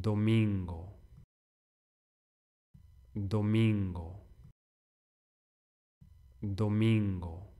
domingo, domingo, domingo.